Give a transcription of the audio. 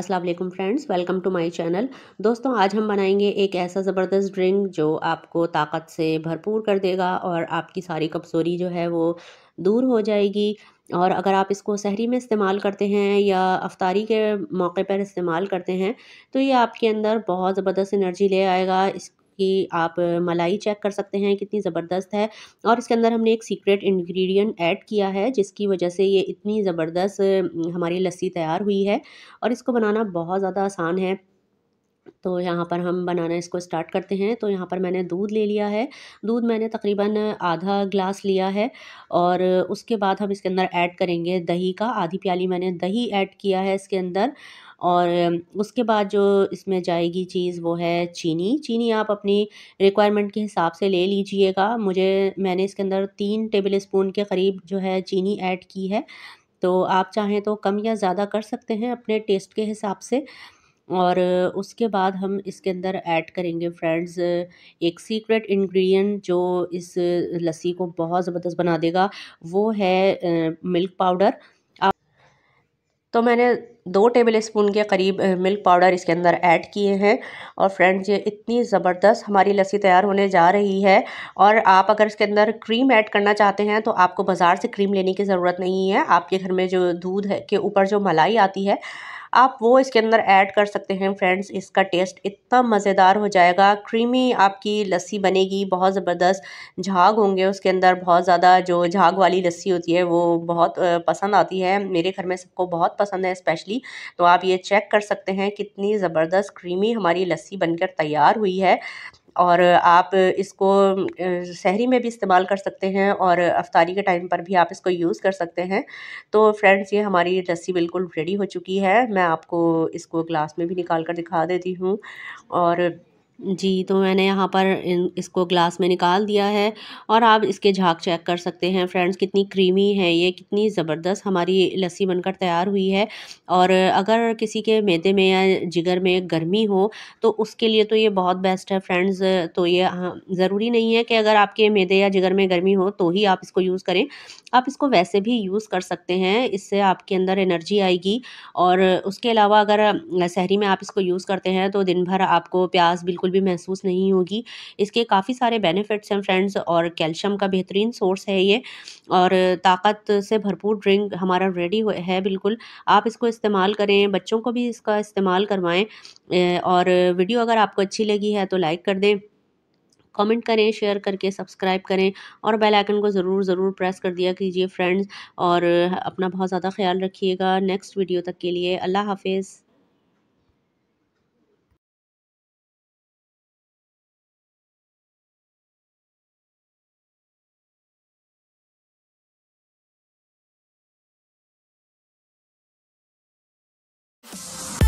अस्सलाम वालेकुम friends welcome to my channel दोस्तों आज हम बनाएंगे एक ऐसा ज़बरदस्त ड्रिंक जो आपको ताकत से भरपूर कर देगा और आपकी सारी कमज़ोरी जो है वो दूर हो जाएगी और अगर आप इसको सहरी में इस्तेमाल करते हैं या अफ्तारी के मौके पर इस्तेमाल करते हैं तो ये आपके अंदर बहुत ज़बरदस्त एनर्जी ले आएगा इस कि आप मलाई चेक कर सकते हैं कितनी ज़बरदस्त है और इसके अंदर हमने एक सीक्रेट इंग्रेडिएंट ऐड किया है जिसकी वजह से ये इतनी ज़बरदस्त हमारी लस्सी तैयार हुई है और इसको बनाना बहुत ज़्यादा आसान है तो यहाँ पर हम बनाना इसको स्टार्ट करते हैं तो यहाँ पर मैंने दूध ले लिया है दूध मैंने तकरीबन आधा ग्लास लिया है और उसके बाद हम इसके अंदर ऐड करेंगे दही का आधी प्याली मैंने दही ऐड किया है इसके अंदर और उसके बाद जो इसमें जाएगी चीज़ वो है चीनी चीनी आप अपनी रिक्वायरमेंट के हिसाब से ले लीजिएगा मुझे मैंने इसके अंदर तीन टेबल स्पून के करीब जो है चीनी ऐड की है तो आप चाहें तो कम या ज़्यादा कर सकते हैं अपने टेस्ट के हिसाब से और उसके बाद हम इसके अंदर ऐड करेंगे फ्रेंड्स एक सीक्रेट इंग्रेडिएंट जो इस लस्सी को बहुत ज़बरदस्त बना देगा वो है मिल्क पाउडर तो मैंने दो टेबल स्पून के करीब मिल्क पाउडर इसके अंदर ऐड किए हैं और फ्रेंड्स ये इतनी ज़बरदस्त हमारी लस्सी तैयार होने जा रही है और आप अगर इसके अंदर क्रीम ऐड करना चाहते हैं तो आपको बाज़ार से क्रीम लेने की ज़रूरत नहीं है आपके घर में जो दूध है के ऊपर जो मलाई आती है आप वो इसके अंदर ऐड कर सकते हैं फ्रेंड्स इसका टेस्ट इतना मज़ेदार हो जाएगा क्रीमी आपकी लस्सी बनेगी बहुत ज़बरदस्त झाग होंगे उसके अंदर बहुत ज़्यादा जो झाग वाली लस्सी होती है वो बहुत पसंद आती है मेरे घर में सबको बहुत पसंद है स्पेशली तो आप ये चेक कर सकते हैं कितनी ज़बरदस्त क्रीमी हमारी लस्सी बनकर तैयार हुई है और आप इसको शहरी में भी इस्तेमाल कर सकते हैं और अफ्तारी के टाइम पर भी आप इसको यूज़ कर सकते हैं तो फ्रेंड्स ये हमारी लस्सी बिल्कुल रेडी हो चुकी है मैं आपको इसको ग्लास में भी निकाल कर दिखा देती हूँ और जी तो मैंने यहाँ पर इन इसको ग्लास में निकाल दिया है और आप इसके झाग चेक कर सकते हैं फ्रेंड्स कितनी क्रीमी है ये कितनी ज़बरदस्त हमारी लस्सी बनकर तैयार हुई है और अगर किसी के मैदे में या जिगर में गर्मी हो तो उसके लिए तो ये बहुत बेस्ट है फ्रेंड्स तो ये हाँ, ज़रूरी नहीं है कि अगर आपके मैदे या जिगर में गर्मी हो तो ही आप इसको यूज़ करें आप इसको वैसे भी यूज़ कर सकते हैं इससे आपके अंदर एनर्जी आएगी और उसके अलावा अगर शहरी में आप इसको यूज़ करते हैं तो दिन भर आपको प्यास बिल्कुल बिल्कुल भी महसूस नहीं होगी इसके काफ़ी सारे बेनिफिट्स हैं फ्रेंड्स और कैल्शियम का बेहतरीन सोर्स है ये और ताकत से भरपूर ड्रिंक हमारा रेडी है बिल्कुल आप इसको इस्तेमाल करें बच्चों को भी इसका इस्तेमाल करवाएं और वीडियो अगर आपको अच्छी लगी है तो लाइक कर दें कमेंट करें शेयर करके सब्सक्राइब करें और बेल आइकन को ज़रूर ज़रूर प्रेस कर दिया कीजिए फ्रेंड्स और अपना बहुत ज़्यादा ख्याल रखिएगा नेक्स्ट वीडियो तक के लिए अल्लाह हाफिज़ you